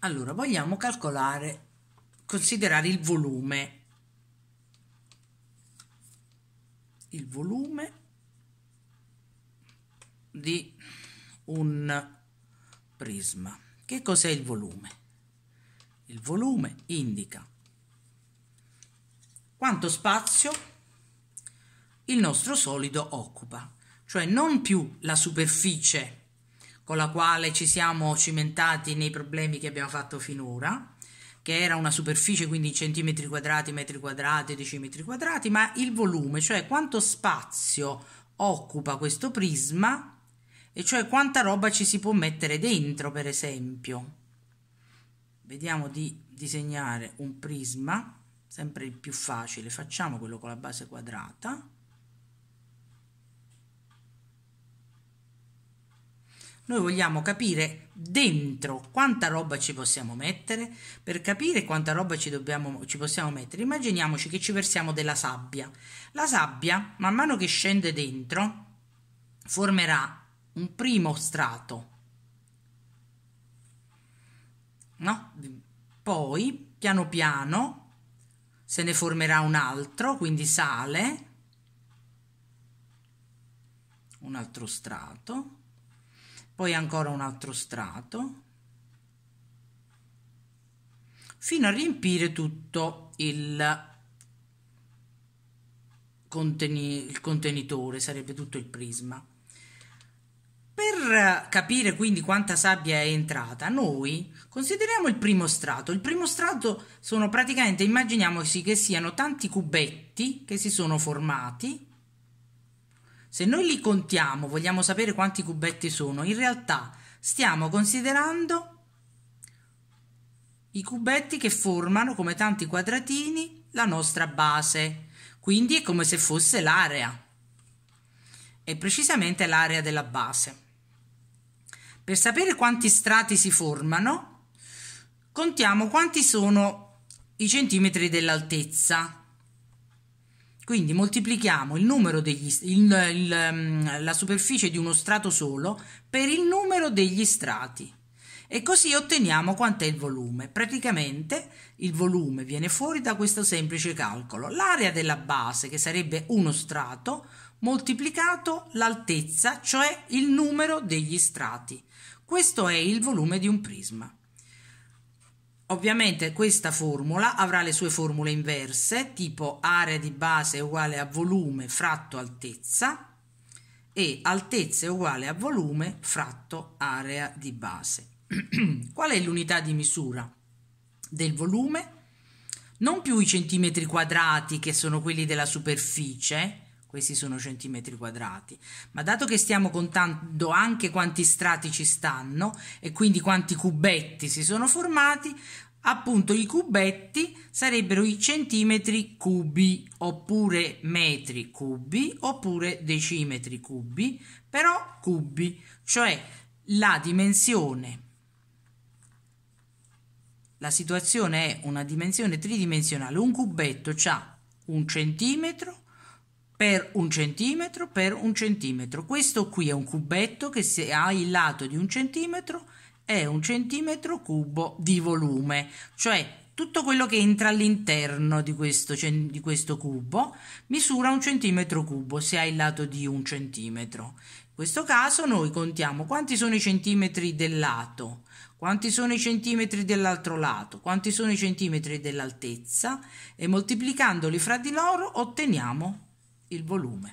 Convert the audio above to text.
Allora, vogliamo calcolare, considerare il volume. Il volume di un prisma. Che cos'è il volume? Il volume indica quanto spazio il nostro solido occupa, cioè non più la superficie con la quale ci siamo cimentati nei problemi che abbiamo fatto finora, che era una superficie quindi in centimetri quadrati, metri quadrati, decimetri quadrati, ma il volume, cioè quanto spazio occupa questo prisma e cioè quanta roba ci si può mettere dentro, per esempio. Vediamo di disegnare un prisma, sempre il più facile, facciamo quello con la base quadrata Noi vogliamo capire dentro quanta roba ci possiamo mettere. Per capire quanta roba ci, dobbiamo, ci possiamo mettere, immaginiamoci che ci versiamo della sabbia. La sabbia, man mano che scende dentro, formerà un primo strato. No? Poi, piano piano, se ne formerà un altro, quindi sale, un altro strato, poi ancora un altro strato fino a riempire tutto il, conteni il contenitore sarebbe tutto il prisma per capire quindi quanta sabbia è entrata noi consideriamo il primo strato il primo strato sono praticamente immaginiamoci che siano tanti cubetti che si sono formati se noi li contiamo, vogliamo sapere quanti cubetti sono, in realtà stiamo considerando i cubetti che formano, come tanti quadratini, la nostra base. Quindi è come se fosse l'area. È precisamente l'area della base. Per sapere quanti strati si formano, contiamo quanti sono i centimetri dell'altezza quindi moltiplichiamo il numero degli, il, il, mm, la superficie di uno strato solo per il numero degli strati e così otteniamo quant'è il volume. Praticamente il volume viene fuori da questo semplice calcolo. L'area della base, che sarebbe uno strato, moltiplicato l'altezza, cioè il numero degli strati. Questo è il volume di un prisma. Ovviamente questa formula avrà le sue formule inverse, tipo area di base uguale a volume fratto altezza e altezza uguale a volume fratto area di base. Qual è l'unità di misura del volume? Non più i centimetri quadrati che sono quelli della superficie, questi sono centimetri quadrati, ma dato che stiamo contando anche quanti strati ci stanno e quindi quanti cubetti si sono formati, appunto i cubetti sarebbero i centimetri cubi oppure metri cubi oppure decimetri cubi, però cubi, cioè la dimensione la situazione è una dimensione tridimensionale, un cubetto ha un centimetro, per un centimetro per un centimetro. Questo qui è un cubetto che se ha il lato di un centimetro è un centimetro cubo di volume, cioè tutto quello che entra all'interno di questo, di questo cubo misura un centimetro cubo se ha il lato di un centimetro. In questo caso noi contiamo quanti sono i centimetri del lato, quanti sono i centimetri dell'altro lato, quanti sono i centimetri dell'altezza e moltiplicandoli fra di loro otteniamo il volume.